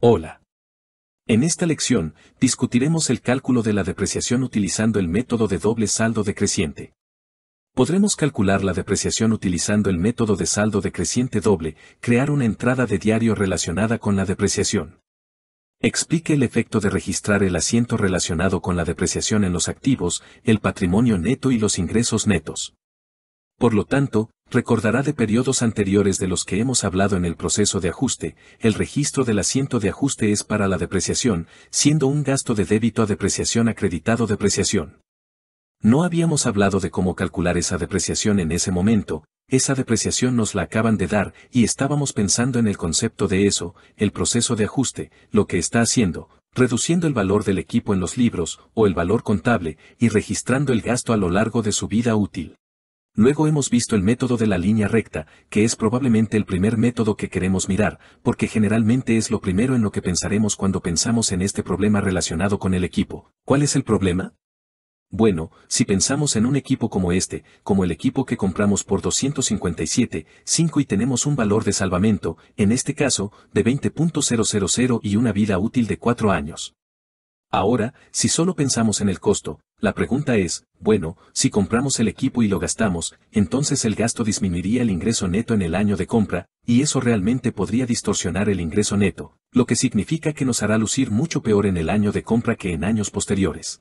Hola. En esta lección, discutiremos el cálculo de la depreciación utilizando el método de doble saldo decreciente. Podremos calcular la depreciación utilizando el método de saldo decreciente doble, crear una entrada de diario relacionada con la depreciación. Explique el efecto de registrar el asiento relacionado con la depreciación en los activos, el patrimonio neto y los ingresos netos. Por lo tanto, recordará de periodos anteriores de los que hemos hablado en el proceso de ajuste, el registro del asiento de ajuste es para la depreciación, siendo un gasto de débito a depreciación acreditado depreciación. No habíamos hablado de cómo calcular esa depreciación en ese momento, esa depreciación nos la acaban de dar y estábamos pensando en el concepto de eso, el proceso de ajuste, lo que está haciendo, reduciendo el valor del equipo en los libros o el valor contable y registrando el gasto a lo largo de su vida útil. Luego hemos visto el método de la línea recta, que es probablemente el primer método que queremos mirar, porque generalmente es lo primero en lo que pensaremos cuando pensamos en este problema relacionado con el equipo. ¿Cuál es el problema? Bueno, si pensamos en un equipo como este, como el equipo que compramos por 257,5 y tenemos un valor de salvamento, en este caso, de 20.000 y una vida útil de 4 años. Ahora, si solo pensamos en el costo, la pregunta es, bueno, si compramos el equipo y lo gastamos, entonces el gasto disminuiría el ingreso neto en el año de compra, y eso realmente podría distorsionar el ingreso neto, lo que significa que nos hará lucir mucho peor en el año de compra que en años posteriores.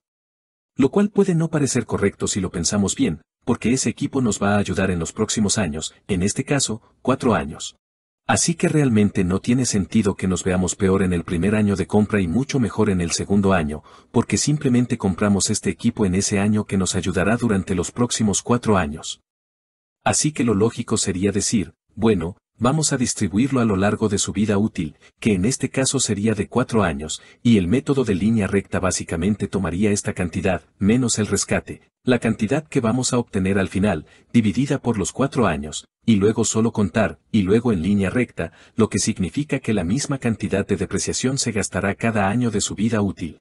Lo cual puede no parecer correcto si lo pensamos bien, porque ese equipo nos va a ayudar en los próximos años, en este caso, cuatro años. Así que realmente no tiene sentido que nos veamos peor en el primer año de compra y mucho mejor en el segundo año, porque simplemente compramos este equipo en ese año que nos ayudará durante los próximos cuatro años. Así que lo lógico sería decir, bueno, vamos a distribuirlo a lo largo de su vida útil, que en este caso sería de cuatro años, y el método de línea recta básicamente tomaría esta cantidad, menos el rescate, la cantidad que vamos a obtener al final, dividida por los cuatro años, y luego solo contar, y luego en línea recta, lo que significa que la misma cantidad de depreciación se gastará cada año de su vida útil.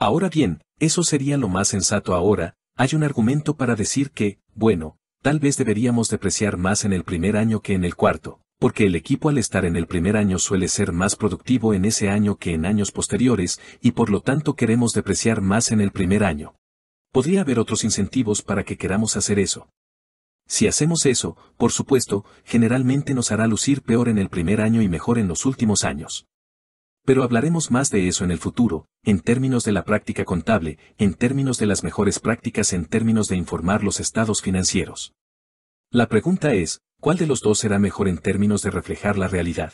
Ahora bien, eso sería lo más sensato ahora, hay un argumento para decir que, bueno, tal vez deberíamos depreciar más en el primer año que en el cuarto, porque el equipo al estar en el primer año suele ser más productivo en ese año que en años posteriores, y por lo tanto queremos depreciar más en el primer año. Podría haber otros incentivos para que queramos hacer eso. Si hacemos eso, por supuesto, generalmente nos hará lucir peor en el primer año y mejor en los últimos años. Pero hablaremos más de eso en el futuro, en términos de la práctica contable, en términos de las mejores prácticas, en términos de informar los estados financieros. La pregunta es, ¿cuál de los dos será mejor en términos de reflejar la realidad?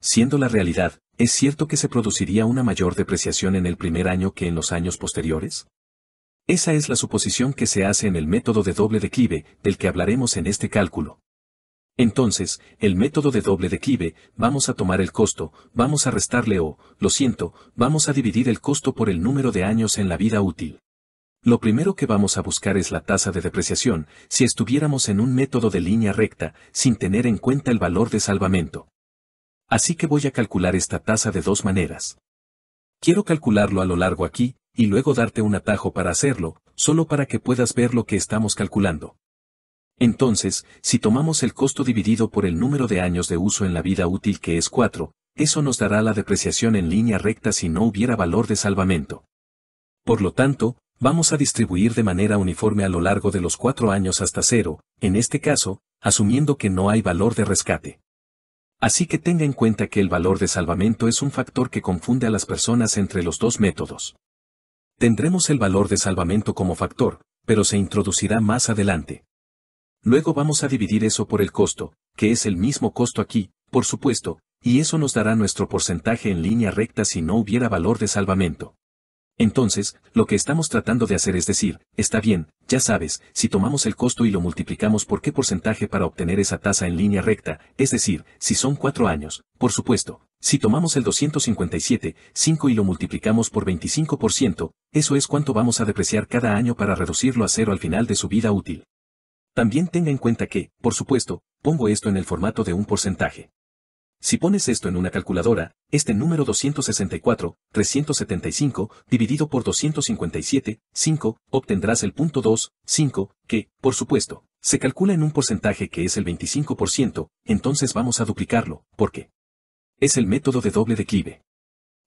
Siendo la realidad, ¿es cierto que se produciría una mayor depreciación en el primer año que en los años posteriores? Esa es la suposición que se hace en el método de doble declive, del que hablaremos en este cálculo. Entonces, el método de doble declive, vamos a tomar el costo, vamos a restarle o, lo siento, vamos a dividir el costo por el número de años en la vida útil. Lo primero que vamos a buscar es la tasa de depreciación, si estuviéramos en un método de línea recta, sin tener en cuenta el valor de salvamento. Así que voy a calcular esta tasa de dos maneras. Quiero calcularlo a lo largo aquí, y luego darte un atajo para hacerlo, solo para que puedas ver lo que estamos calculando. Entonces, si tomamos el costo dividido por el número de años de uso en la vida útil que es 4, eso nos dará la depreciación en línea recta si no hubiera valor de salvamento. Por lo tanto, vamos a distribuir de manera uniforme a lo largo de los 4 años hasta cero, en este caso, asumiendo que no hay valor de rescate. Así que tenga en cuenta que el valor de salvamento es un factor que confunde a las personas entre los dos métodos. Tendremos el valor de salvamento como factor, pero se introducirá más adelante. Luego vamos a dividir eso por el costo, que es el mismo costo aquí, por supuesto, y eso nos dará nuestro porcentaje en línea recta si no hubiera valor de salvamento. Entonces, lo que estamos tratando de hacer es decir, está bien, ya sabes, si tomamos el costo y lo multiplicamos por qué porcentaje para obtener esa tasa en línea recta, es decir, si son cuatro años, por supuesto, si tomamos el 257,5 y lo multiplicamos por 25%, eso es cuánto vamos a depreciar cada año para reducirlo a cero al final de su vida útil. También tenga en cuenta que, por supuesto, pongo esto en el formato de un porcentaje. Si pones esto en una calculadora, este número 264, 375, dividido por 257,5, obtendrás el punto 2,5, que, por supuesto, se calcula en un porcentaje que es el 25%, entonces vamos a duplicarlo, ¿por qué? Es el método de doble declive.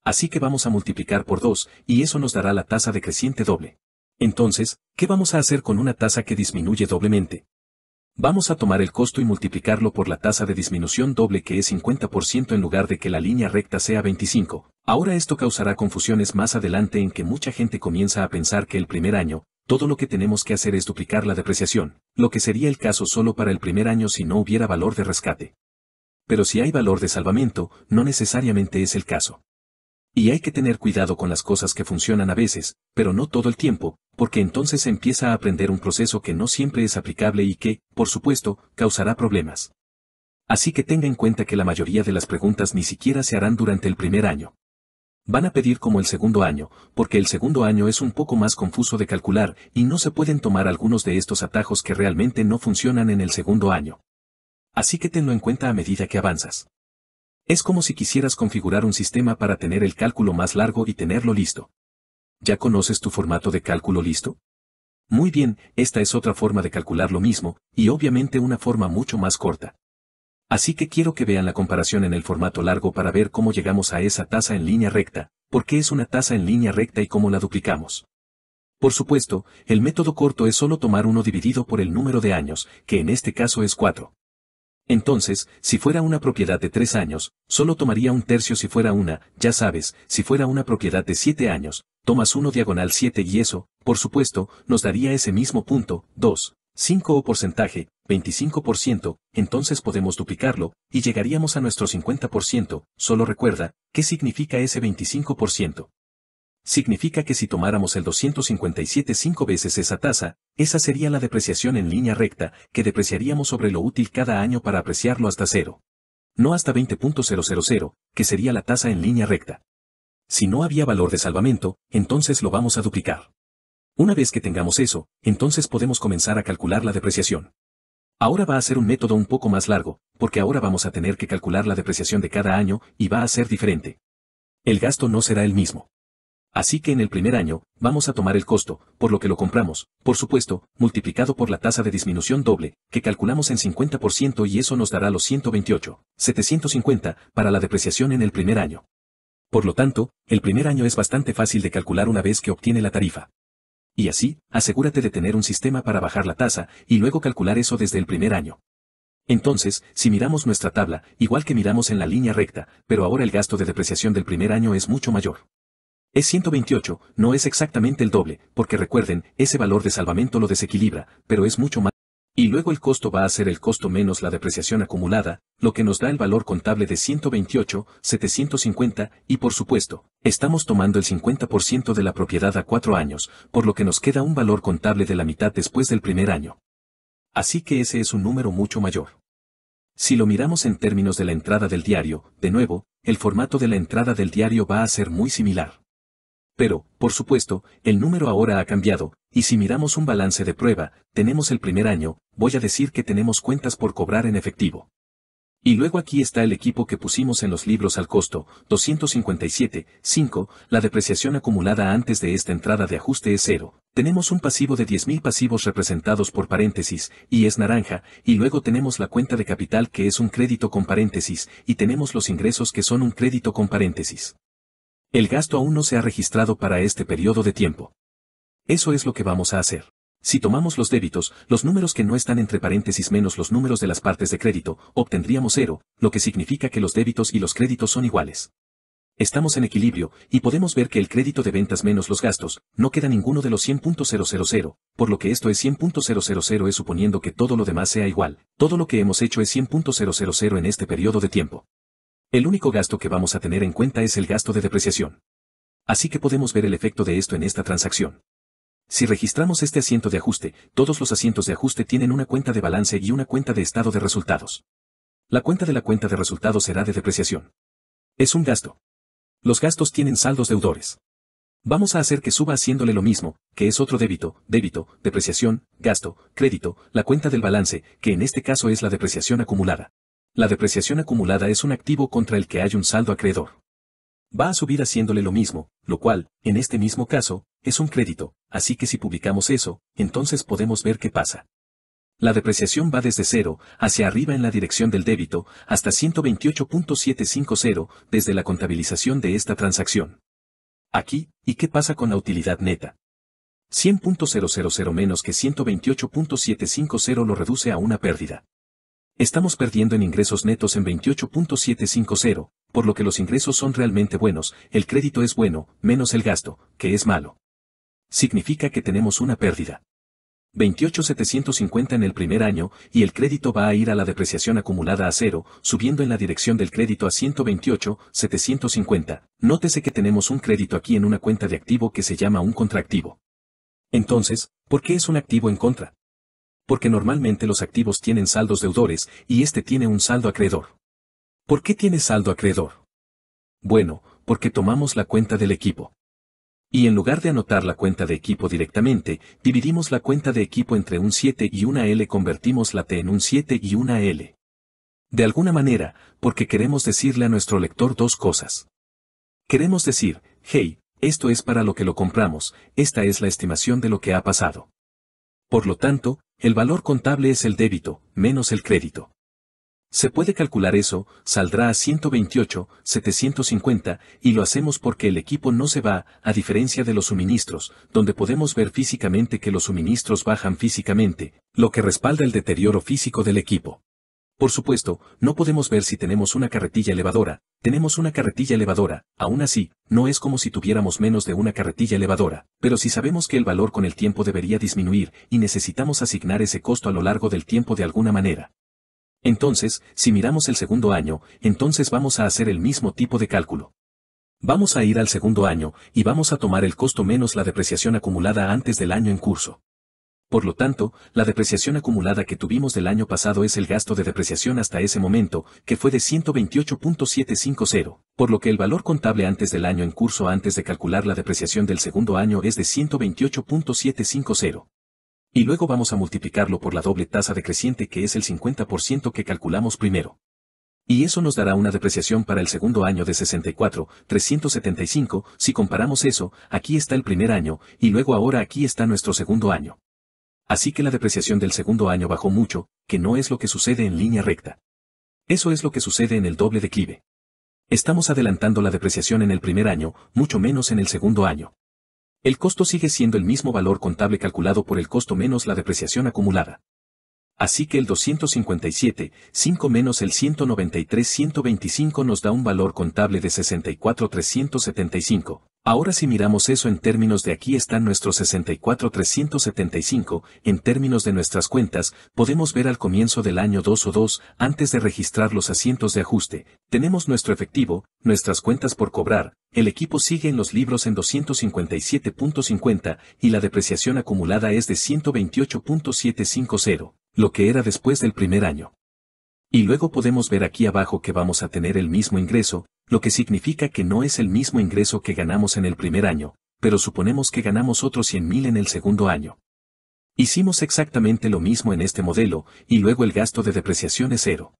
Así que vamos a multiplicar por 2, y eso nos dará la tasa decreciente doble. Entonces, ¿qué vamos a hacer con una tasa que disminuye doblemente? Vamos a tomar el costo y multiplicarlo por la tasa de disminución doble que es 50% en lugar de que la línea recta sea 25. Ahora esto causará confusiones más adelante en que mucha gente comienza a pensar que el primer año, todo lo que tenemos que hacer es duplicar la depreciación, lo que sería el caso solo para el primer año si no hubiera valor de rescate pero si hay valor de salvamento, no necesariamente es el caso. Y hay que tener cuidado con las cosas que funcionan a veces, pero no todo el tiempo, porque entonces se empieza a aprender un proceso que no siempre es aplicable y que, por supuesto, causará problemas. Así que tenga en cuenta que la mayoría de las preguntas ni siquiera se harán durante el primer año. Van a pedir como el segundo año, porque el segundo año es un poco más confuso de calcular y no se pueden tomar algunos de estos atajos que realmente no funcionan en el segundo año así que tenlo en cuenta a medida que avanzas. Es como si quisieras configurar un sistema para tener el cálculo más largo y tenerlo listo. ¿Ya conoces tu formato de cálculo listo? Muy bien, esta es otra forma de calcular lo mismo, y obviamente una forma mucho más corta. Así que quiero que vean la comparación en el formato largo para ver cómo llegamos a esa tasa en línea recta, por qué es una tasa en línea recta y cómo la duplicamos. Por supuesto, el método corto es solo tomar uno dividido por el número de años, que en este caso es 4. Entonces, si fuera una propiedad de tres años, solo tomaría un tercio si fuera una, ya sabes, si fuera una propiedad de siete años, tomas uno diagonal 7 y eso, por supuesto, nos daría ese mismo punto, 2, 5 o porcentaje, 25%, entonces podemos duplicarlo, y llegaríamos a nuestro 50%, solo recuerda, ¿qué significa ese 25%? significa que si tomáramos el 257 cinco veces esa tasa, esa sería la depreciación en línea recta, que depreciaríamos sobre lo útil cada año para apreciarlo hasta cero. No hasta 20.000, que sería la tasa en línea recta. Si no había valor de salvamento, entonces lo vamos a duplicar. Una vez que tengamos eso, entonces podemos comenzar a calcular la depreciación. Ahora va a ser un método un poco más largo, porque ahora vamos a tener que calcular la depreciación de cada año y va a ser diferente. El gasto no será el mismo. Así que en el primer año, vamos a tomar el costo, por lo que lo compramos, por supuesto, multiplicado por la tasa de disminución doble, que calculamos en 50% y eso nos dará los 128,750, para la depreciación en el primer año. Por lo tanto, el primer año es bastante fácil de calcular una vez que obtiene la tarifa. Y así, asegúrate de tener un sistema para bajar la tasa, y luego calcular eso desde el primer año. Entonces, si miramos nuestra tabla, igual que miramos en la línea recta, pero ahora el gasto de depreciación del primer año es mucho mayor es 128, no es exactamente el doble, porque recuerden, ese valor de salvamento lo desequilibra, pero es mucho más. Y luego el costo va a ser el costo menos la depreciación acumulada, lo que nos da el valor contable de 128, 750, y por supuesto, estamos tomando el 50% de la propiedad a cuatro años, por lo que nos queda un valor contable de la mitad después del primer año. Así que ese es un número mucho mayor. Si lo miramos en términos de la entrada del diario, de nuevo, el formato de la entrada del diario va a ser muy similar. Pero, por supuesto, el número ahora ha cambiado, y si miramos un balance de prueba, tenemos el primer año, voy a decir que tenemos cuentas por cobrar en efectivo. Y luego aquí está el equipo que pusimos en los libros al costo, 257.5. la depreciación acumulada antes de esta entrada de ajuste es cero, tenemos un pasivo de 10.000 pasivos representados por paréntesis, y es naranja, y luego tenemos la cuenta de capital que es un crédito con paréntesis, y tenemos los ingresos que son un crédito con paréntesis. El gasto aún no se ha registrado para este periodo de tiempo. Eso es lo que vamos a hacer. Si tomamos los débitos, los números que no están entre paréntesis menos los números de las partes de crédito, obtendríamos cero, lo que significa que los débitos y los créditos son iguales. Estamos en equilibrio, y podemos ver que el crédito de ventas menos los gastos, no queda ninguno de los 100.000, por lo que esto es 100.000 es suponiendo que todo lo demás sea igual, todo lo que hemos hecho es 100.000 en este periodo de tiempo. El único gasto que vamos a tener en cuenta es el gasto de depreciación. Así que podemos ver el efecto de esto en esta transacción. Si registramos este asiento de ajuste, todos los asientos de ajuste tienen una cuenta de balance y una cuenta de estado de resultados. La cuenta de la cuenta de resultados será de depreciación. Es un gasto. Los gastos tienen saldos deudores. Vamos a hacer que suba haciéndole lo mismo, que es otro débito, débito, depreciación, gasto, crédito, la cuenta del balance, que en este caso es la depreciación acumulada. La depreciación acumulada es un activo contra el que hay un saldo acreedor. Va a subir haciéndole lo mismo, lo cual, en este mismo caso, es un crédito, así que si publicamos eso, entonces podemos ver qué pasa. La depreciación va desde 0 hacia arriba en la dirección del débito hasta 128.750 desde la contabilización de esta transacción. Aquí, ¿y qué pasa con la utilidad neta? 100.000 menos que 128.750 lo reduce a una pérdida. Estamos perdiendo en ingresos netos en 28.750, por lo que los ingresos son realmente buenos, el crédito es bueno, menos el gasto, que es malo. Significa que tenemos una pérdida. 28.750 en el primer año, y el crédito va a ir a la depreciación acumulada a cero, subiendo en la dirección del crédito a 128.750. Nótese que tenemos un crédito aquí en una cuenta de activo que se llama un contraactivo. Entonces, ¿por qué es un activo en contra? porque normalmente los activos tienen saldos deudores y este tiene un saldo acreedor. ¿Por qué tiene saldo acreedor? Bueno, porque tomamos la cuenta del equipo. Y en lugar de anotar la cuenta de equipo directamente, dividimos la cuenta de equipo entre un 7 y una L, convertimos la T en un 7 y una L. De alguna manera, porque queremos decirle a nuestro lector dos cosas. Queremos decir, hey, esto es para lo que lo compramos, esta es la estimación de lo que ha pasado. Por lo tanto, el valor contable es el débito, menos el crédito. Se puede calcular eso, saldrá a 128, 750, y lo hacemos porque el equipo no se va, a diferencia de los suministros, donde podemos ver físicamente que los suministros bajan físicamente, lo que respalda el deterioro físico del equipo. Por supuesto, no podemos ver si tenemos una carretilla elevadora, tenemos una carretilla elevadora, aún así, no es como si tuviéramos menos de una carretilla elevadora, pero si sabemos que el valor con el tiempo debería disminuir y necesitamos asignar ese costo a lo largo del tiempo de alguna manera. Entonces, si miramos el segundo año, entonces vamos a hacer el mismo tipo de cálculo. Vamos a ir al segundo año y vamos a tomar el costo menos la depreciación acumulada antes del año en curso. Por lo tanto, la depreciación acumulada que tuvimos del año pasado es el gasto de depreciación hasta ese momento, que fue de 128.750, por lo que el valor contable antes del año en curso antes de calcular la depreciación del segundo año es de 128.750. Y luego vamos a multiplicarlo por la doble tasa decreciente que es el 50% que calculamos primero. Y eso nos dará una depreciación para el segundo año de 64,375, si comparamos eso, aquí está el primer año, y luego ahora aquí está nuestro segundo año. Así que la depreciación del segundo año bajó mucho, que no es lo que sucede en línea recta. Eso es lo que sucede en el doble declive. Estamos adelantando la depreciación en el primer año, mucho menos en el segundo año. El costo sigue siendo el mismo valor contable calculado por el costo menos la depreciación acumulada. Así que el 257, 5 menos el 193, 125 nos da un valor contable de 64, 375. Ahora si miramos eso en términos de aquí están nuestros 64, 375, en términos de nuestras cuentas, podemos ver al comienzo del año 2 o 2, antes de registrar los asientos de ajuste, tenemos nuestro efectivo, nuestras cuentas por cobrar, el equipo sigue en los libros en 257.50 y la depreciación acumulada es de 128.750 lo que era después del primer año. Y luego podemos ver aquí abajo que vamos a tener el mismo ingreso, lo que significa que no es el mismo ingreso que ganamos en el primer año, pero suponemos que ganamos otros 100.000 en el segundo año. Hicimos exactamente lo mismo en este modelo, y luego el gasto de depreciación es cero.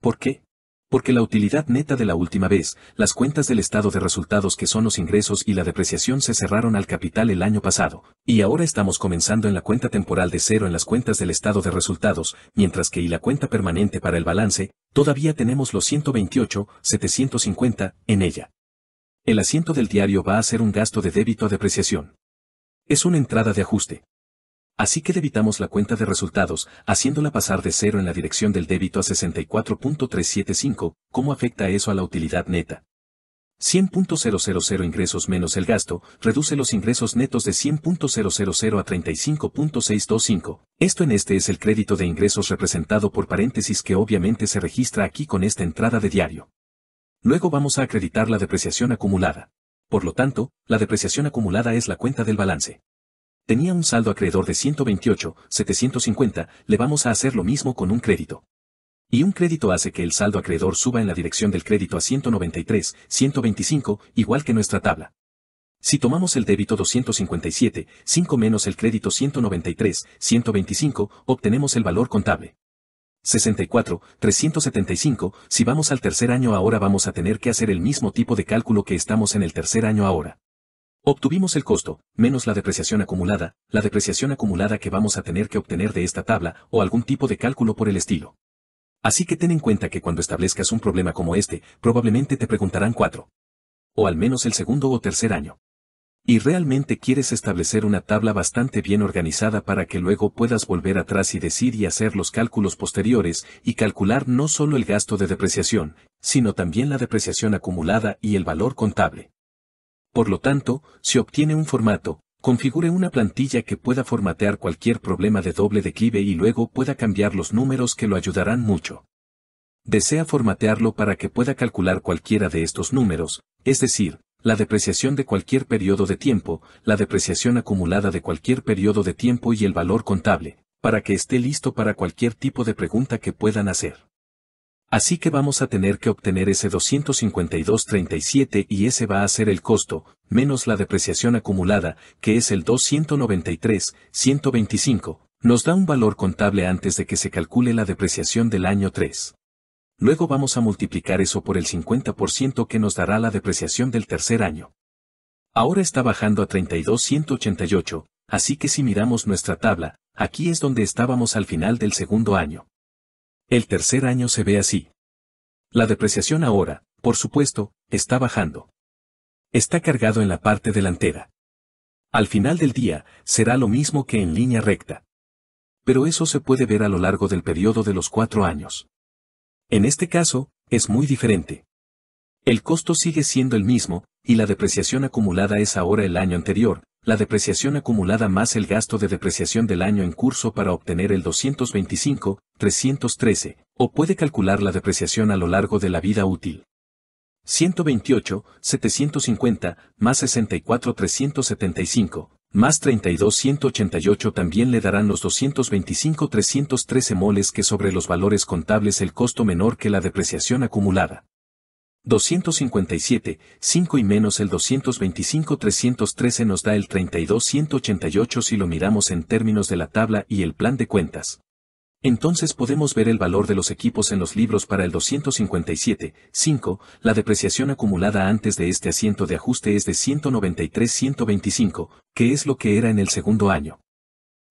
¿Por qué? Porque la utilidad neta de la última vez, las cuentas del estado de resultados que son los ingresos y la depreciación se cerraron al capital el año pasado, y ahora estamos comenzando en la cuenta temporal de cero en las cuentas del estado de resultados, mientras que y la cuenta permanente para el balance, todavía tenemos los 128, 750, en ella. El asiento del diario va a ser un gasto de débito a depreciación. Es una entrada de ajuste, Así que debitamos la cuenta de resultados, haciéndola pasar de cero en la dirección del débito a 64.375, ¿cómo afecta eso a la utilidad neta? 100.000 ingresos menos el gasto, reduce los ingresos netos de 100.000 a 35.625. Esto en este es el crédito de ingresos representado por paréntesis que obviamente se registra aquí con esta entrada de diario. Luego vamos a acreditar la depreciación acumulada. Por lo tanto, la depreciación acumulada es la cuenta del balance. Tenía un saldo acreedor de 128, 750, le vamos a hacer lo mismo con un crédito. Y un crédito hace que el saldo acreedor suba en la dirección del crédito a 193, 125, igual que nuestra tabla. Si tomamos el débito 257, 5 menos el crédito 193, 125, obtenemos el valor contable. 64, 375, si vamos al tercer año ahora vamos a tener que hacer el mismo tipo de cálculo que estamos en el tercer año ahora. Obtuvimos el costo, menos la depreciación acumulada, la depreciación acumulada que vamos a tener que obtener de esta tabla o algún tipo de cálculo por el estilo. Así que ten en cuenta que cuando establezcas un problema como este, probablemente te preguntarán cuatro. O al menos el segundo o tercer año. Y realmente quieres establecer una tabla bastante bien organizada para que luego puedas volver atrás y decir y hacer los cálculos posteriores y calcular no solo el gasto de depreciación, sino también la depreciación acumulada y el valor contable. Por lo tanto, si obtiene un formato, configure una plantilla que pueda formatear cualquier problema de doble declive y luego pueda cambiar los números que lo ayudarán mucho. Desea formatearlo para que pueda calcular cualquiera de estos números, es decir, la depreciación de cualquier periodo de tiempo, la depreciación acumulada de cualquier periodo de tiempo y el valor contable, para que esté listo para cualquier tipo de pregunta que puedan hacer. Así que vamos a tener que obtener ese 252.37 y ese va a ser el costo, menos la depreciación acumulada, que es el 293.125, nos da un valor contable antes de que se calcule la depreciación del año 3. Luego vamos a multiplicar eso por el 50% que nos dará la depreciación del tercer año. Ahora está bajando a 32.188, así que si miramos nuestra tabla, aquí es donde estábamos al final del segundo año. El tercer año se ve así. La depreciación ahora, por supuesto, está bajando. Está cargado en la parte delantera. Al final del día, será lo mismo que en línea recta. Pero eso se puede ver a lo largo del periodo de los cuatro años. En este caso, es muy diferente. El costo sigue siendo el mismo, y la depreciación acumulada es ahora el año anterior, la depreciación acumulada más el gasto de depreciación del año en curso para obtener el 225, 313, o puede calcular la depreciación a lo largo de la vida útil. 128, 750, más 64, 375, más 32, 188 también le darán los 225, 313 moles que sobre los valores contables el costo menor que la depreciación acumulada. 257, 5 y menos el 225 313 nos da el 32 188 si lo miramos en términos de la tabla y el plan de cuentas. Entonces podemos ver el valor de los equipos en los libros para el 257, 5, la depreciación acumulada antes de este asiento de ajuste es de 193 125, que es lo que era en el segundo año.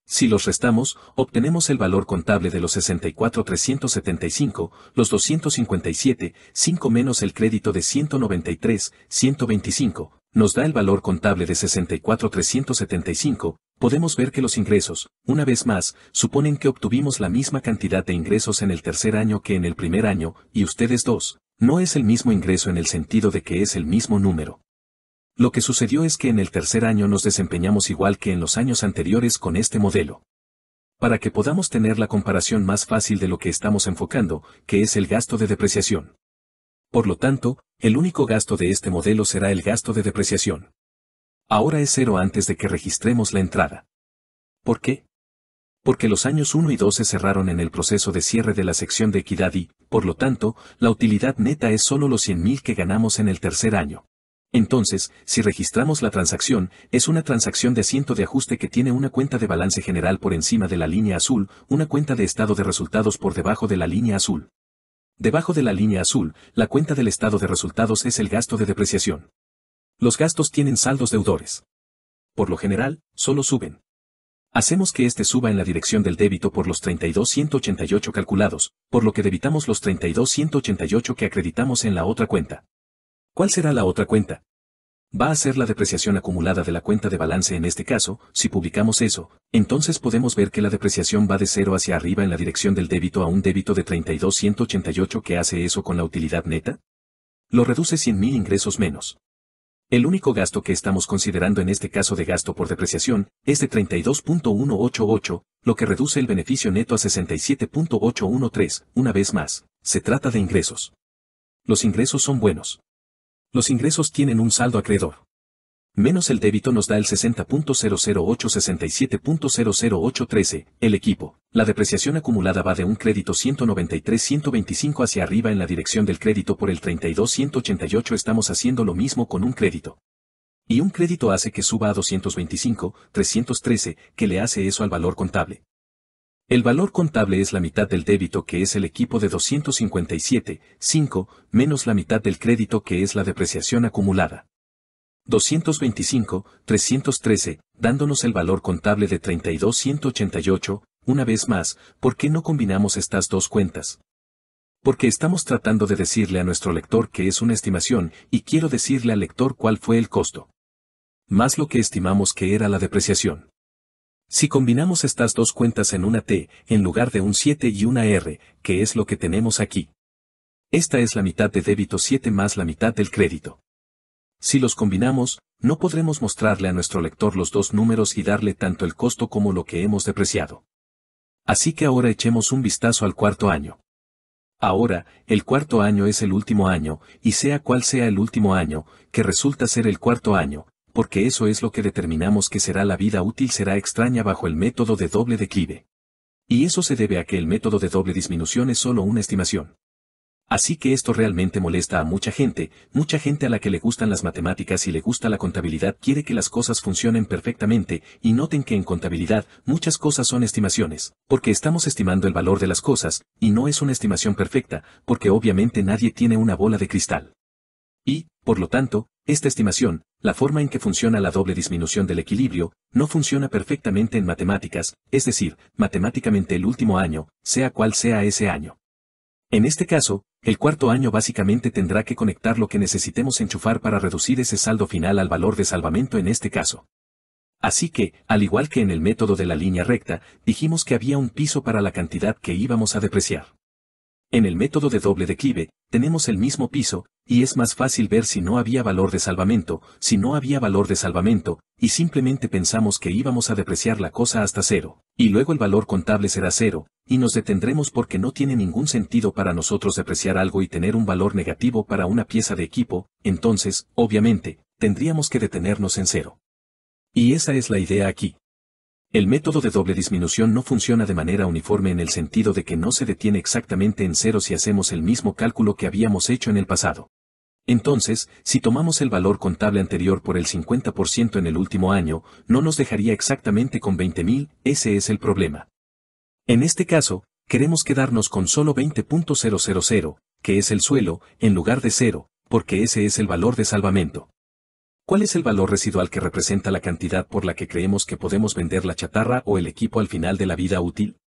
Si los restamos, obtenemos el valor contable de los 64,375, los 257, 5 menos el crédito de 193, 125, nos da el valor contable de 64,375, podemos ver que los ingresos, una vez más, suponen que obtuvimos la misma cantidad de ingresos en el tercer año que en el primer año, y ustedes dos, no es el mismo ingreso en el sentido de que es el mismo número. Lo que sucedió es que en el tercer año nos desempeñamos igual que en los años anteriores con este modelo. Para que podamos tener la comparación más fácil de lo que estamos enfocando, que es el gasto de depreciación. Por lo tanto, el único gasto de este modelo será el gasto de depreciación. Ahora es cero antes de que registremos la entrada. ¿Por qué? Porque los años 1 y 2 se cerraron en el proceso de cierre de la sección de equidad y, por lo tanto, la utilidad neta es solo los 100.000 que ganamos en el tercer año. Entonces, si registramos la transacción, es una transacción de asiento de ajuste que tiene una cuenta de balance general por encima de la línea azul, una cuenta de estado de resultados por debajo de la línea azul. Debajo de la línea azul, la cuenta del estado de resultados es el gasto de depreciación. Los gastos tienen saldos deudores. Por lo general, solo suben. Hacemos que este suba en la dirección del débito por los 32.188 calculados, por lo que debitamos los 32.188 que acreditamos en la otra cuenta. ¿Cuál será la otra cuenta? Va a ser la depreciación acumulada de la cuenta de balance en este caso, si publicamos eso, entonces podemos ver que la depreciación va de cero hacia arriba en la dirección del débito a un débito de 32,188 que hace eso con la utilidad neta? Lo reduce 100.000 ingresos menos. El único gasto que estamos considerando en este caso de gasto por depreciación es de 32.188, lo que reduce el beneficio neto a 67.813, una vez más, se trata de ingresos. Los ingresos son buenos. Los ingresos tienen un saldo acreedor. Menos el débito nos da el 60.00867.00813, el equipo. La depreciación acumulada va de un crédito 193-125 hacia arriba en la dirección del crédito por el 32-188 estamos haciendo lo mismo con un crédito. Y un crédito hace que suba a 225, 313, que le hace eso al valor contable. El valor contable es la mitad del débito que es el equipo de 257,5 menos la mitad del crédito que es la depreciación acumulada. 225, 313, dándonos el valor contable de 32,188, una vez más, ¿por qué no combinamos estas dos cuentas? Porque estamos tratando de decirle a nuestro lector que es una estimación y quiero decirle al lector cuál fue el costo. Más lo que estimamos que era la depreciación. Si combinamos estas dos cuentas en una T, en lugar de un 7 y una R, que es lo que tenemos aquí. Esta es la mitad de débito 7 más la mitad del crédito. Si los combinamos, no podremos mostrarle a nuestro lector los dos números y darle tanto el costo como lo que hemos depreciado. Así que ahora echemos un vistazo al cuarto año. Ahora, el cuarto año es el último año, y sea cual sea el último año, que resulta ser el cuarto año, porque eso es lo que determinamos que será la vida útil será extraña bajo el método de doble declive. Y eso se debe a que el método de doble disminución es solo una estimación. Así que esto realmente molesta a mucha gente, mucha gente a la que le gustan las matemáticas y le gusta la contabilidad quiere que las cosas funcionen perfectamente, y noten que en contabilidad muchas cosas son estimaciones, porque estamos estimando el valor de las cosas, y no es una estimación perfecta, porque obviamente nadie tiene una bola de cristal. Y, por lo tanto, esta estimación, la forma en que funciona la doble disminución del equilibrio, no funciona perfectamente en matemáticas, es decir, matemáticamente el último año, sea cual sea ese año. En este caso, el cuarto año básicamente tendrá que conectar lo que necesitemos enchufar para reducir ese saldo final al valor de salvamento en este caso. Así que, al igual que en el método de la línea recta, dijimos que había un piso para la cantidad que íbamos a depreciar. En el método de doble declive, tenemos el mismo piso, y es más fácil ver si no había valor de salvamento, si no había valor de salvamento, y simplemente pensamos que íbamos a depreciar la cosa hasta cero, y luego el valor contable será cero, y nos detendremos porque no tiene ningún sentido para nosotros depreciar algo y tener un valor negativo para una pieza de equipo, entonces, obviamente, tendríamos que detenernos en cero. Y esa es la idea aquí. El método de doble disminución no funciona de manera uniforme en el sentido de que no se detiene exactamente en cero si hacemos el mismo cálculo que habíamos hecho en el pasado. Entonces, si tomamos el valor contable anterior por el 50% en el último año, no nos dejaría exactamente con 20.000, ese es el problema. En este caso, queremos quedarnos con solo 20.000, que es el suelo, en lugar de cero, porque ese es el valor de salvamento. ¿Cuál es el valor residual que representa la cantidad por la que creemos que podemos vender la chatarra o el equipo al final de la vida útil?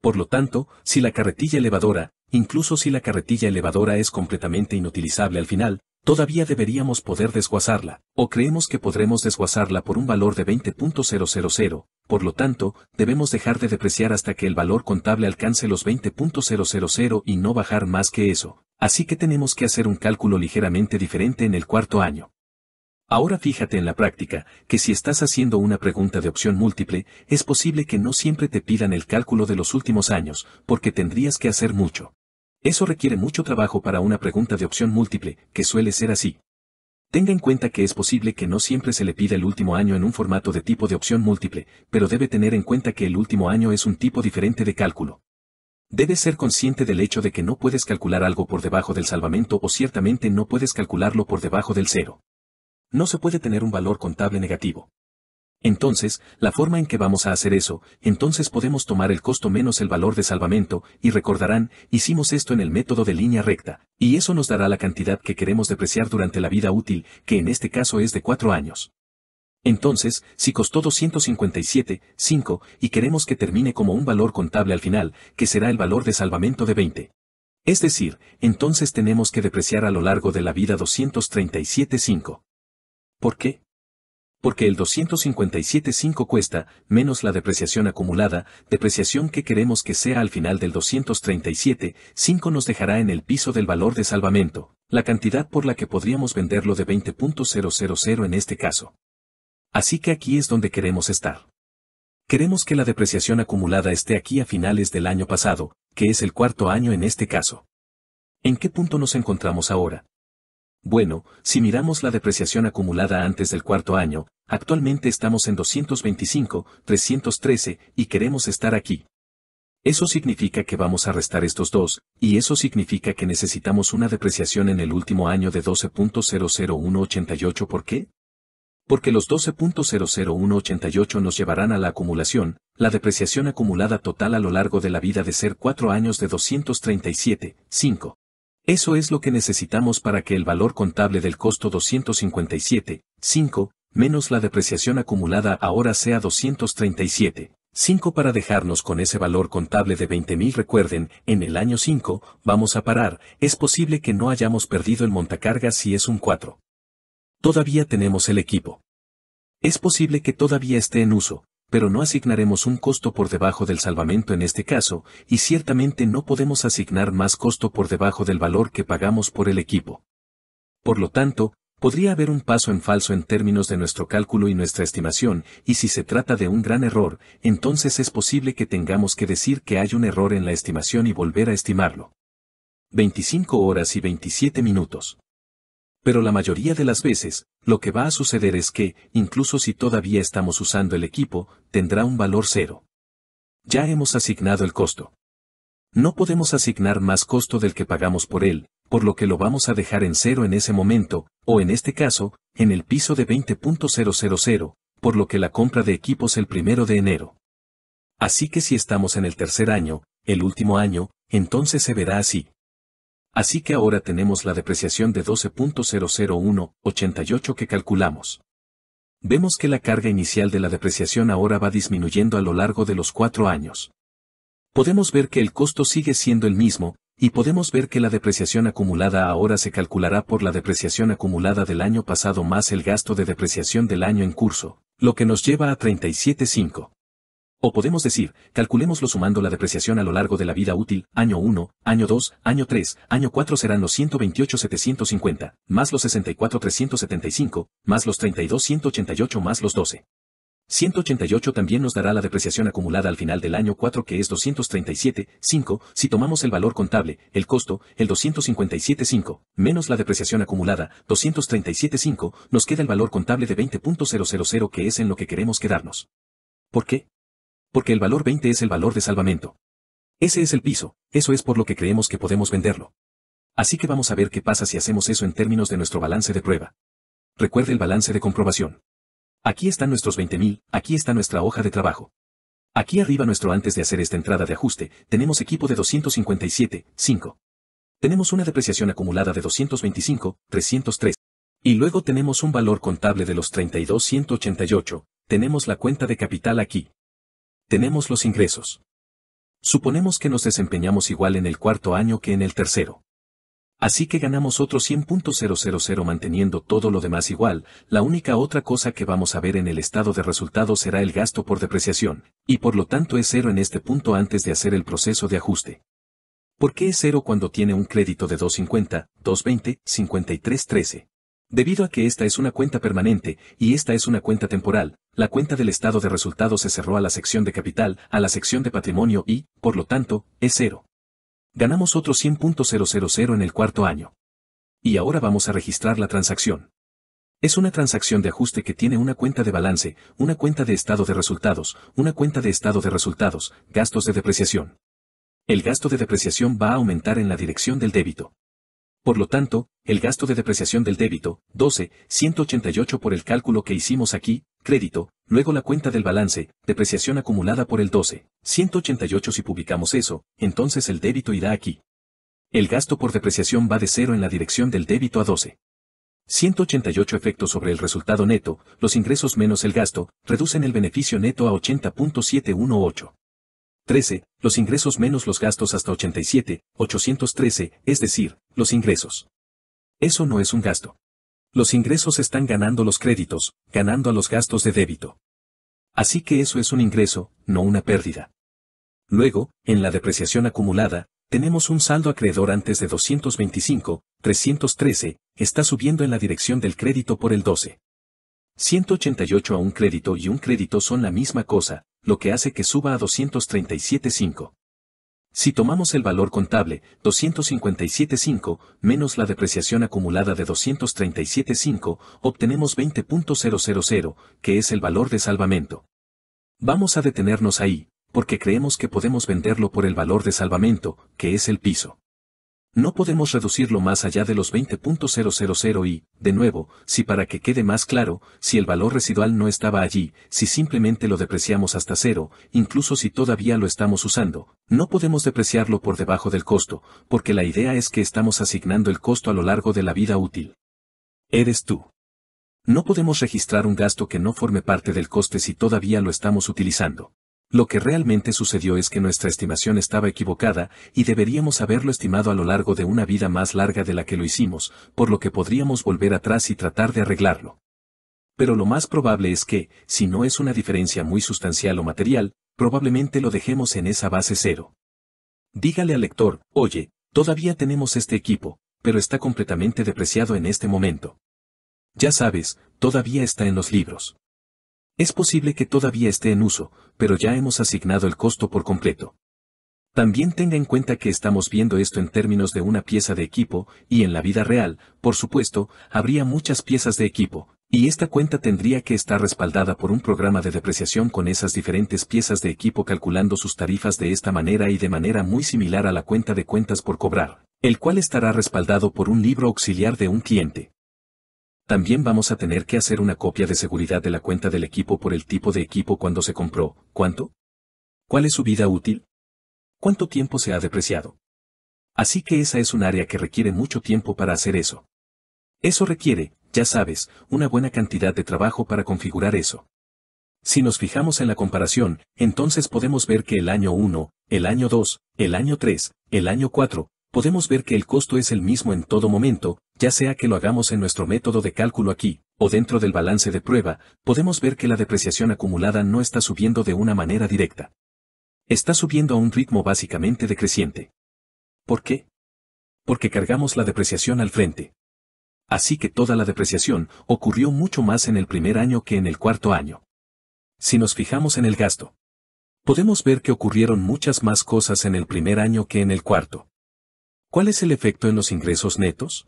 Por lo tanto, si la carretilla elevadora, incluso si la carretilla elevadora es completamente inutilizable al final, todavía deberíamos poder desguazarla, o creemos que podremos desguazarla por un valor de 20.000, por lo tanto, debemos dejar de depreciar hasta que el valor contable alcance los 20.000 y no bajar más que eso, así que tenemos que hacer un cálculo ligeramente diferente en el cuarto año. Ahora fíjate en la práctica, que si estás haciendo una pregunta de opción múltiple, es posible que no siempre te pidan el cálculo de los últimos años, porque tendrías que hacer mucho. Eso requiere mucho trabajo para una pregunta de opción múltiple, que suele ser así. Tenga en cuenta que es posible que no siempre se le pida el último año en un formato de tipo de opción múltiple, pero debe tener en cuenta que el último año es un tipo diferente de cálculo. Debes ser consciente del hecho de que no puedes calcular algo por debajo del salvamento o ciertamente no puedes calcularlo por debajo del cero no se puede tener un valor contable negativo. Entonces, la forma en que vamos a hacer eso, entonces podemos tomar el costo menos el valor de salvamento, y recordarán, hicimos esto en el método de línea recta, y eso nos dará la cantidad que queremos depreciar durante la vida útil, que en este caso es de 4 años. Entonces, si costó 257,5 y queremos que termine como un valor contable al final, que será el valor de salvamento de 20. Es decir, entonces tenemos que depreciar a lo largo de la vida 237,5. ¿Por qué? Porque el 257.5 cuesta, menos la depreciación acumulada, depreciación que queremos que sea al final del 237.5 nos dejará en el piso del valor de salvamento, la cantidad por la que podríamos venderlo de 20.000 en este caso. Así que aquí es donde queremos estar. Queremos que la depreciación acumulada esté aquí a finales del año pasado, que es el cuarto año en este caso. ¿En qué punto nos encontramos ahora? Bueno, si miramos la depreciación acumulada antes del cuarto año, actualmente estamos en 225, 313, y queremos estar aquí. Eso significa que vamos a restar estos dos, y eso significa que necesitamos una depreciación en el último año de 12.00188. ¿Por qué? Porque los 12.00188 nos llevarán a la acumulación, la depreciación acumulada total a lo largo de la vida de ser cuatro años de 237, 5. Eso es lo que necesitamos para que el valor contable del costo 257,5 menos la depreciación acumulada ahora sea 237. 5 para dejarnos con ese valor contable de 20.000 recuerden, en el año 5, vamos a parar, es posible que no hayamos perdido el montacargas si es un 4. Todavía tenemos el equipo. Es posible que todavía esté en uso, pero no asignaremos un costo por debajo del salvamento en este caso, y ciertamente no podemos asignar más costo por debajo del valor que pagamos por el equipo. Por lo tanto, podría haber un paso en falso en términos de nuestro cálculo y nuestra estimación, y si se trata de un gran error, entonces es posible que tengamos que decir que hay un error en la estimación y volver a estimarlo. 25 horas y 27 minutos. Pero la mayoría de las veces, lo que va a suceder es que, incluso si todavía estamos usando el equipo, tendrá un valor cero. Ya hemos asignado el costo. No podemos asignar más costo del que pagamos por él, por lo que lo vamos a dejar en cero en ese momento, o en este caso, en el piso de 20.000, por lo que la compra de equipos el primero de enero. Así que si estamos en el tercer año, el último año, entonces se verá así, Así que ahora tenemos la depreciación de 12.00188 que calculamos. Vemos que la carga inicial de la depreciación ahora va disminuyendo a lo largo de los cuatro años. Podemos ver que el costo sigue siendo el mismo, y podemos ver que la depreciación acumulada ahora se calculará por la depreciación acumulada del año pasado más el gasto de depreciación del año en curso, lo que nos lleva a 37.5. O podemos decir, calculemoslo sumando la depreciación a lo largo de la vida útil, año 1, año 2, año 3, año 4 serán los 128.750, más los 64.375, más los 32.188 más los 12. 188 también nos dará la depreciación acumulada al final del año 4 que es 237.5, si tomamos el valor contable, el costo, el 257.5, menos la depreciación acumulada, 237.5, nos queda el valor contable de 20.000 que es en lo que queremos quedarnos. ¿Por qué? porque el valor 20 es el valor de salvamento. Ese es el piso, eso es por lo que creemos que podemos venderlo. Así que vamos a ver qué pasa si hacemos eso en términos de nuestro balance de prueba. Recuerde el balance de comprobación. Aquí están nuestros 20.000, aquí está nuestra hoja de trabajo. Aquí arriba nuestro antes de hacer esta entrada de ajuste, tenemos equipo de 257, 5. Tenemos una depreciación acumulada de 225, 303. Y luego tenemos un valor contable de los 32,188. Tenemos la cuenta de capital aquí tenemos los ingresos. Suponemos que nos desempeñamos igual en el cuarto año que en el tercero. Así que ganamos otro 100.000 manteniendo todo lo demás igual, la única otra cosa que vamos a ver en el estado de resultados será el gasto por depreciación, y por lo tanto es cero en este punto antes de hacer el proceso de ajuste. ¿Por qué es cero cuando tiene un crédito de 250, 220, 53, 13? Debido a que esta es una cuenta permanente y esta es una cuenta temporal, la cuenta del estado de resultados se cerró a la sección de capital, a la sección de patrimonio y, por lo tanto, es cero. Ganamos otros 100.000 en el cuarto año. Y ahora vamos a registrar la transacción. Es una transacción de ajuste que tiene una cuenta de balance, una cuenta de estado de resultados, una cuenta de estado de resultados, gastos de depreciación. El gasto de depreciación va a aumentar en la dirección del débito. Por lo tanto, el gasto de depreciación del débito, 12, 188 por el cálculo que hicimos aquí, crédito, luego la cuenta del balance, depreciación acumulada por el 12, 188 si publicamos eso, entonces el débito irá aquí. El gasto por depreciación va de cero en la dirección del débito a 12. 188 efectos sobre el resultado neto, los ingresos menos el gasto, reducen el beneficio neto a 80.718. 13, los ingresos menos los gastos hasta 87, 813, es decir, los ingresos. Eso no es un gasto. Los ingresos están ganando los créditos, ganando a los gastos de débito. Así que eso es un ingreso, no una pérdida. Luego, en la depreciación acumulada, tenemos un saldo acreedor antes de 225, 313, está subiendo en la dirección del crédito por el 12. 188 a un crédito y un crédito son la misma cosa, lo que hace que suba a 237.5. Si tomamos el valor contable, 257.5, menos la depreciación acumulada de 237.5, obtenemos 20.000, que es el valor de salvamento. Vamos a detenernos ahí, porque creemos que podemos venderlo por el valor de salvamento, que es el piso. No podemos reducirlo más allá de los 20.000 y, de nuevo, si para que quede más claro, si el valor residual no estaba allí, si simplemente lo depreciamos hasta cero, incluso si todavía lo estamos usando, no podemos depreciarlo por debajo del costo, porque la idea es que estamos asignando el costo a lo largo de la vida útil. Eres tú. No podemos registrar un gasto que no forme parte del coste si todavía lo estamos utilizando. Lo que realmente sucedió es que nuestra estimación estaba equivocada y deberíamos haberlo estimado a lo largo de una vida más larga de la que lo hicimos, por lo que podríamos volver atrás y tratar de arreglarlo. Pero lo más probable es que, si no es una diferencia muy sustancial o material, probablemente lo dejemos en esa base cero. Dígale al lector, oye, todavía tenemos este equipo, pero está completamente depreciado en este momento. Ya sabes, todavía está en los libros. Es posible que todavía esté en uso, pero ya hemos asignado el costo por completo. También tenga en cuenta que estamos viendo esto en términos de una pieza de equipo, y en la vida real, por supuesto, habría muchas piezas de equipo, y esta cuenta tendría que estar respaldada por un programa de depreciación con esas diferentes piezas de equipo calculando sus tarifas de esta manera y de manera muy similar a la cuenta de cuentas por cobrar, el cual estará respaldado por un libro auxiliar de un cliente. También vamos a tener que hacer una copia de seguridad de la cuenta del equipo por el tipo de equipo cuando se compró, ¿cuánto? ¿Cuál es su vida útil? ¿Cuánto tiempo se ha depreciado? Así que esa es un área que requiere mucho tiempo para hacer eso. Eso requiere, ya sabes, una buena cantidad de trabajo para configurar eso. Si nos fijamos en la comparación, entonces podemos ver que el año 1, el año 2, el año 3, el año 4, podemos ver que el costo es el mismo en todo momento, ya sea que lo hagamos en nuestro método de cálculo aquí, o dentro del balance de prueba, podemos ver que la depreciación acumulada no está subiendo de una manera directa. Está subiendo a un ritmo básicamente decreciente. ¿Por qué? Porque cargamos la depreciación al frente. Así que toda la depreciación ocurrió mucho más en el primer año que en el cuarto año. Si nos fijamos en el gasto, podemos ver que ocurrieron muchas más cosas en el primer año que en el cuarto. ¿Cuál es el efecto en los ingresos netos?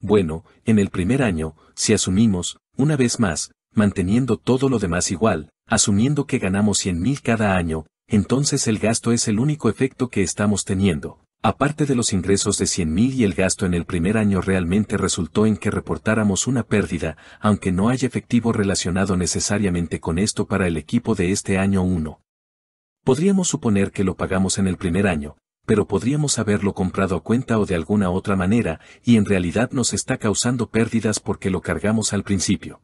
Bueno, en el primer año, si asumimos, una vez más, manteniendo todo lo demás igual, asumiendo que ganamos 100.000 cada año, entonces el gasto es el único efecto que estamos teniendo. Aparte de los ingresos de 100.000 y el gasto en el primer año realmente resultó en que reportáramos una pérdida, aunque no hay efectivo relacionado necesariamente con esto para el equipo de este año 1. Podríamos suponer que lo pagamos en el primer año, pero podríamos haberlo comprado a cuenta o de alguna otra manera, y en realidad nos está causando pérdidas porque lo cargamos al principio.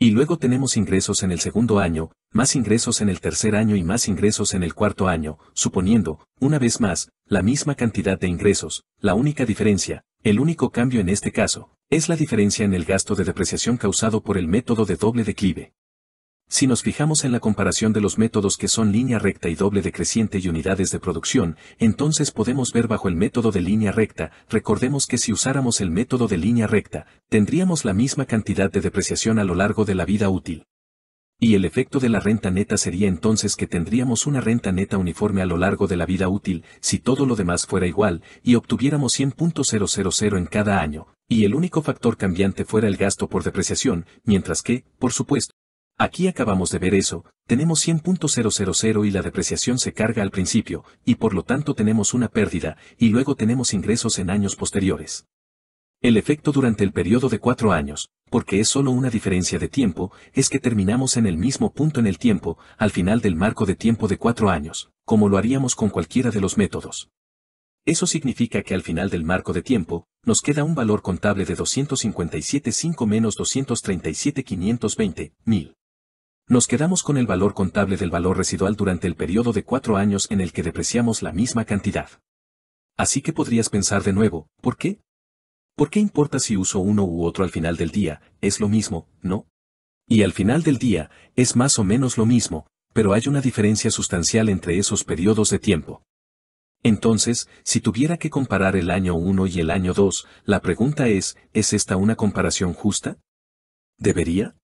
Y luego tenemos ingresos en el segundo año, más ingresos en el tercer año y más ingresos en el cuarto año, suponiendo, una vez más, la misma cantidad de ingresos, la única diferencia, el único cambio en este caso, es la diferencia en el gasto de depreciación causado por el método de doble declive. Si nos fijamos en la comparación de los métodos que son línea recta y doble decreciente y unidades de producción, entonces podemos ver bajo el método de línea recta, recordemos que si usáramos el método de línea recta, tendríamos la misma cantidad de depreciación a lo largo de la vida útil. Y el efecto de la renta neta sería entonces que tendríamos una renta neta uniforme a lo largo de la vida útil, si todo lo demás fuera igual, y obtuviéramos 100.000 en cada año, y el único factor cambiante fuera el gasto por depreciación, mientras que, por supuesto, Aquí acabamos de ver eso, tenemos 100.000 y la depreciación se carga al principio, y por lo tanto tenemos una pérdida, y luego tenemos ingresos en años posteriores. El efecto durante el periodo de cuatro años, porque es solo una diferencia de tiempo, es que terminamos en el mismo punto en el tiempo, al final del marco de tiempo de cuatro años, como lo haríamos con cualquiera de los métodos. Eso significa que al final del marco de tiempo, nos queda un valor contable de 257.5 menos 237.520.000. Nos quedamos con el valor contable del valor residual durante el periodo de cuatro años en el que depreciamos la misma cantidad. Así que podrías pensar de nuevo, ¿por qué? ¿Por qué importa si uso uno u otro al final del día? Es lo mismo, ¿no? Y al final del día, es más o menos lo mismo, pero hay una diferencia sustancial entre esos periodos de tiempo. Entonces, si tuviera que comparar el año 1 y el año 2, la pregunta es, ¿es esta una comparación justa? ¿Debería?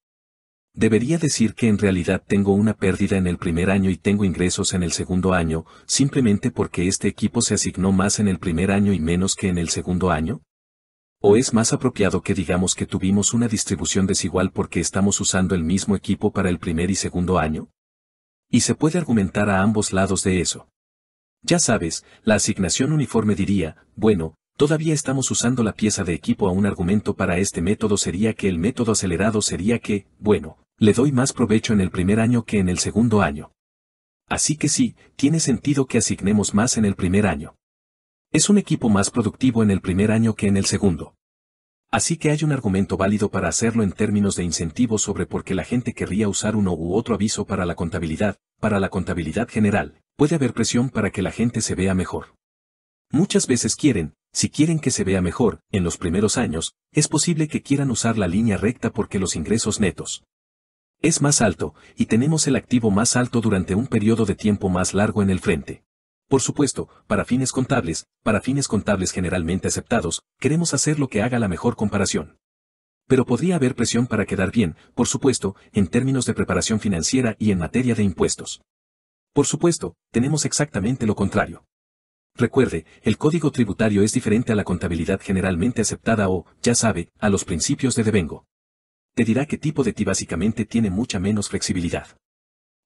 Debería decir que en realidad tengo una pérdida en el primer año y tengo ingresos en el segundo año, simplemente porque este equipo se asignó más en el primer año y menos que en el segundo año? ¿O es más apropiado que digamos que tuvimos una distribución desigual porque estamos usando el mismo equipo para el primer y segundo año? Y se puede argumentar a ambos lados de eso. Ya sabes, la asignación uniforme diría, bueno, Todavía estamos usando la pieza de equipo a un argumento para este método sería que el método acelerado sería que, bueno, le doy más provecho en el primer año que en el segundo año. Así que sí, tiene sentido que asignemos más en el primer año. Es un equipo más productivo en el primer año que en el segundo. Así que hay un argumento válido para hacerlo en términos de incentivos sobre por qué la gente querría usar uno u otro aviso para la contabilidad, para la contabilidad general, puede haber presión para que la gente se vea mejor. Muchas veces quieren, si quieren que se vea mejor, en los primeros años, es posible que quieran usar la línea recta porque los ingresos netos, es más alto, y tenemos el activo más alto durante un periodo de tiempo más largo en el frente. Por supuesto, para fines contables, para fines contables generalmente aceptados, queremos hacer lo que haga la mejor comparación. Pero podría haber presión para quedar bien, por supuesto, en términos de preparación financiera y en materia de impuestos. Por supuesto, tenemos exactamente lo contrario. Recuerde, el código tributario es diferente a la contabilidad generalmente aceptada o, ya sabe, a los principios de devengo te dirá qué tipo de ti básicamente tiene mucha menos flexibilidad.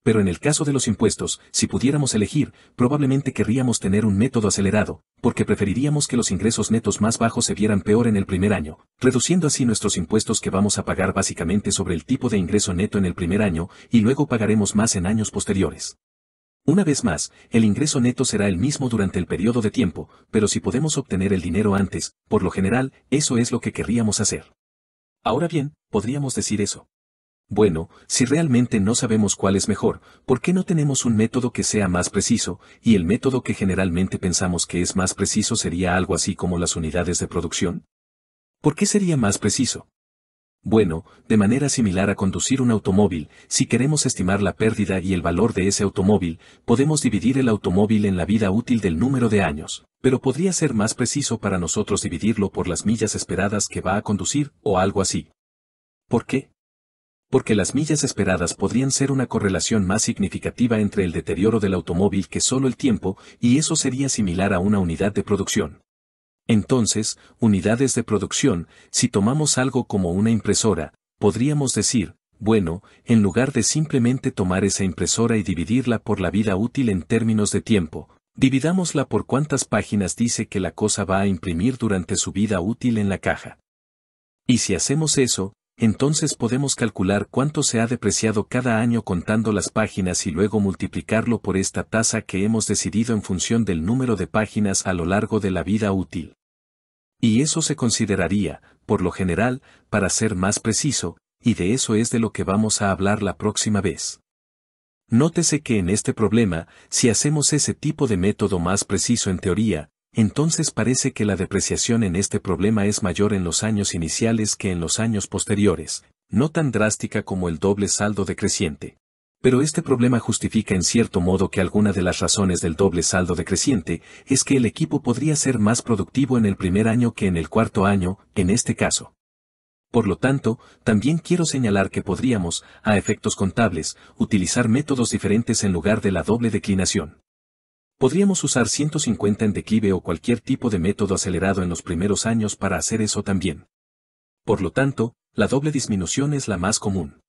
Pero en el caso de los impuestos, si pudiéramos elegir, probablemente querríamos tener un método acelerado, porque preferiríamos que los ingresos netos más bajos se vieran peor en el primer año, reduciendo así nuestros impuestos que vamos a pagar básicamente sobre el tipo de ingreso neto en el primer año, y luego pagaremos más en años posteriores. Una vez más, el ingreso neto será el mismo durante el periodo de tiempo, pero si podemos obtener el dinero antes, por lo general, eso es lo que querríamos hacer. Ahora bien, podríamos decir eso. Bueno, si realmente no sabemos cuál es mejor, ¿por qué no tenemos un método que sea más preciso? Y el método que generalmente pensamos que es más preciso sería algo así como las unidades de producción. ¿Por qué sería más preciso? Bueno, de manera similar a conducir un automóvil, si queremos estimar la pérdida y el valor de ese automóvil, podemos dividir el automóvil en la vida útil del número de años, pero podría ser más preciso para nosotros dividirlo por las millas esperadas que va a conducir o algo así. ¿Por qué? Porque las millas esperadas podrían ser una correlación más significativa entre el deterioro del automóvil que solo el tiempo, y eso sería similar a una unidad de producción. Entonces, unidades de producción, si tomamos algo como una impresora, podríamos decir, bueno, en lugar de simplemente tomar esa impresora y dividirla por la vida útil en términos de tiempo, dividámosla por cuántas páginas dice que la cosa va a imprimir durante su vida útil en la caja. Y si hacemos eso, entonces podemos calcular cuánto se ha depreciado cada año contando las páginas y luego multiplicarlo por esta tasa que hemos decidido en función del número de páginas a lo largo de la vida útil. Y eso se consideraría, por lo general, para ser más preciso, y de eso es de lo que vamos a hablar la próxima vez. Nótese que en este problema, si hacemos ese tipo de método más preciso en teoría, entonces parece que la depreciación en este problema es mayor en los años iniciales que en los años posteriores, no tan drástica como el doble saldo decreciente. Pero este problema justifica en cierto modo que alguna de las razones del doble saldo decreciente es que el equipo podría ser más productivo en el primer año que en el cuarto año, en este caso. Por lo tanto, también quiero señalar que podríamos, a efectos contables, utilizar métodos diferentes en lugar de la doble declinación. Podríamos usar 150 en declive o cualquier tipo de método acelerado en los primeros años para hacer eso también. Por lo tanto, la doble disminución es la más común.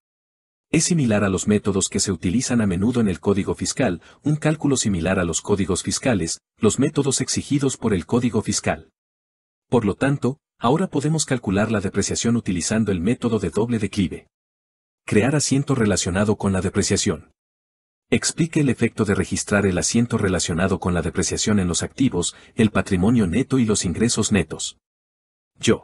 Es similar a los métodos que se utilizan a menudo en el código fiscal, un cálculo similar a los códigos fiscales, los métodos exigidos por el código fiscal. Por lo tanto, ahora podemos calcular la depreciación utilizando el método de doble declive. Crear asiento relacionado con la depreciación. Explique el efecto de registrar el asiento relacionado con la depreciación en los activos, el patrimonio neto y los ingresos netos. Yo.